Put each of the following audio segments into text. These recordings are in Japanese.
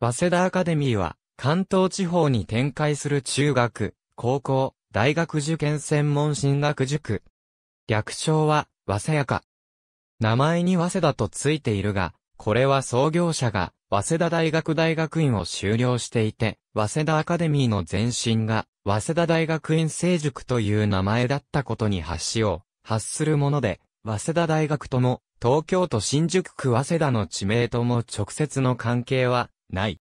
早稲田アカデミーは、関東地方に展開する中学、高校、大学受験専門進学塾。略称は、早稲やか。名前に早稲田とついているが、これは創業者が、早稲田大学大学院を修了していて、早稲田アカデミーの前身が、早稲田大学院成塾という名前だったことに発を発するもので、早稲田大学とも、東京都新宿区早稲田の地名とも直接の関係はない。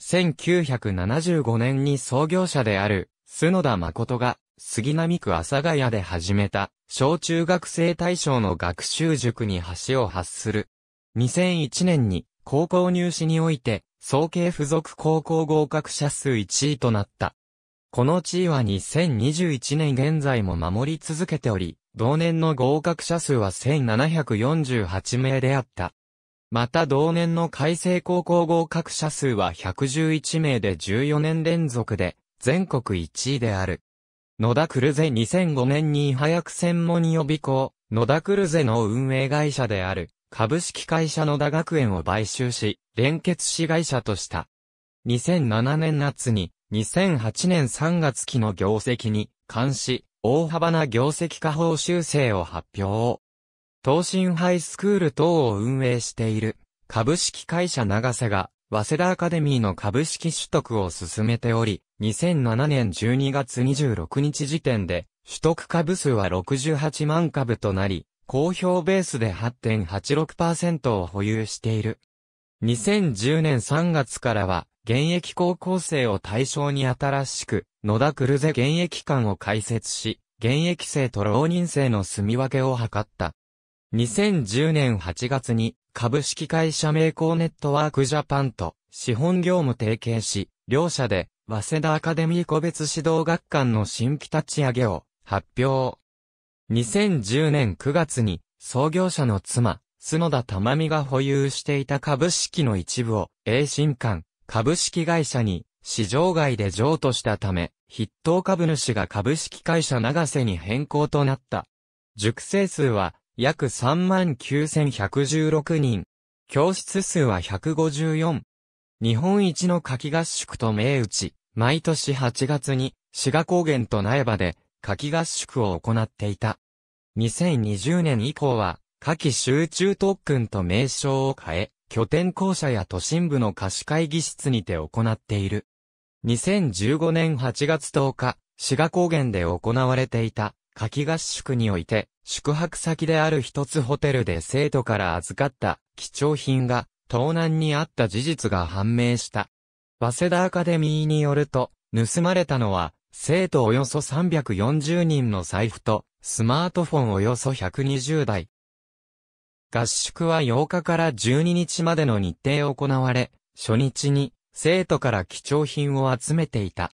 1975年に創業者である、角田誠が、杉並区阿佐ヶ谷で始めた、小中学生対象の学習塾に橋を発する。2001年に、高校入試において、総計付属高校合格者数1位となった。この地位は2021年現在も守り続けており、同年の合格者数は1748名であった。また同年の改正高校合格者数は111名で14年連続で全国1位である。野田クルゼ2005年に早く専門予備校、野田クルゼの運営会社である株式会社野田学園を買収し、連結子会社とした。2007年夏に2008年3月期の業績に関し、大幅な業績下方修正を発表。東進ハイスクール等を運営している、株式会社長瀬が、早稲田アカデミーの株式取得を進めており、2007年12月26日時点で、取得株数は68万株となり、公表ベースで8.86%を保有している。2010年3月からは、現役高校生を対象に新しく、野田クルゼ現役館を開設し、現役生と浪人生の住み分けを図った。2010年8月に株式会社名工ネットワークジャパンと資本業務提携し、両社で早稲田アカデミー個別指導学館の新規立ち上げを発表。2010年9月に創業者の妻、角田珠美が保有していた株式の一部を A 新館株式会社に市場外で譲渡したため、筆頭株主が株式会社長瀬に変更となった。熟成数は約39,116人。教室数は154。日本一の夏季合宿と銘打ち、毎年8月に、滋賀高原と苗場で、夏季合宿を行っていた。2020年以降は、夏季集中特訓と名称を変え、拠点校舎や都心部の貸し会議室にて行っている。2015年8月10日、滋賀高原で行われていた夏季合宿において、宿泊先である一つホテルで生徒から預かった貴重品が盗難にあった事実が判明した。早稲田アカデミーによると、盗まれたのは、生徒およそ340人の財布と、スマートフォンおよそ120台。合宿は8日から12日までの日程を行われ、初日に生徒から貴重品を集めていた。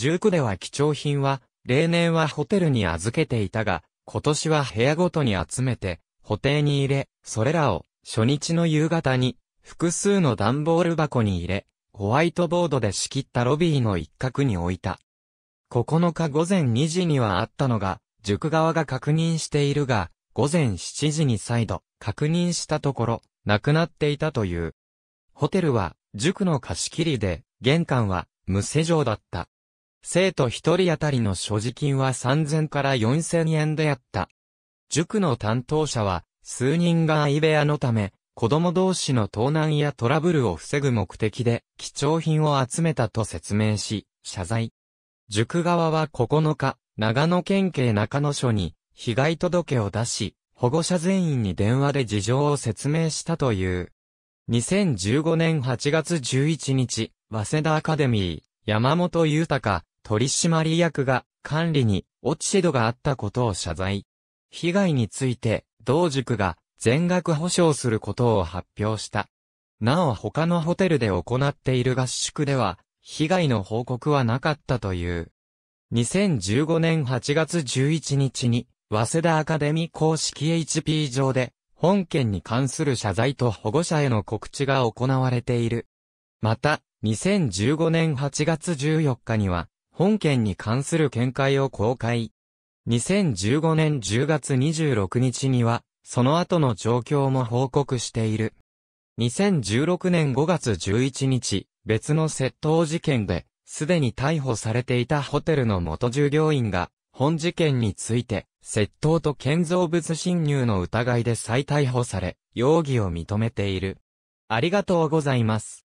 19では貴重品は、例年はホテルに預けていたが、今年は部屋ごとに集めて、補定に入れ、それらを初日の夕方に複数の段ボール箱に入れ、ホワイトボードで仕切ったロビーの一角に置いた。9日午前2時にはあったのが、塾側が確認しているが、午前7時に再度確認したところ、なくなっていたという。ホテルは塾の貸し切りで、玄関は無施錠だった。生徒一人当たりの所持金は3000から4000円であった。塾の担当者は、数人が相部屋のため、子供同士の盗難やトラブルを防ぐ目的で、貴重品を集めたと説明し、謝罪。塾側は9日、長野県警中野署に、被害届を出し、保護者全員に電話で事情を説明したという。2015年8月11日、早稲田アカデミー、山本豊取締役が管理に落ち度があったことを謝罪。被害について、同塾が全額保証することを発表した。なお他のホテルで行っている合宿では、被害の報告はなかったという。2015年8月11日に、早稲田アカデミー公式 HP 上で、本件に関する謝罪と保護者への告知が行われている。また、2015年8月14日には、本件に関する見解を公開。2015年10月26日には、その後の状況も報告している。2016年5月11日、別の窃盗事件で、すでに逮捕されていたホテルの元従業員が、本事件について、窃盗と建造物侵入の疑いで再逮捕され、容疑を認めている。ありがとうございます。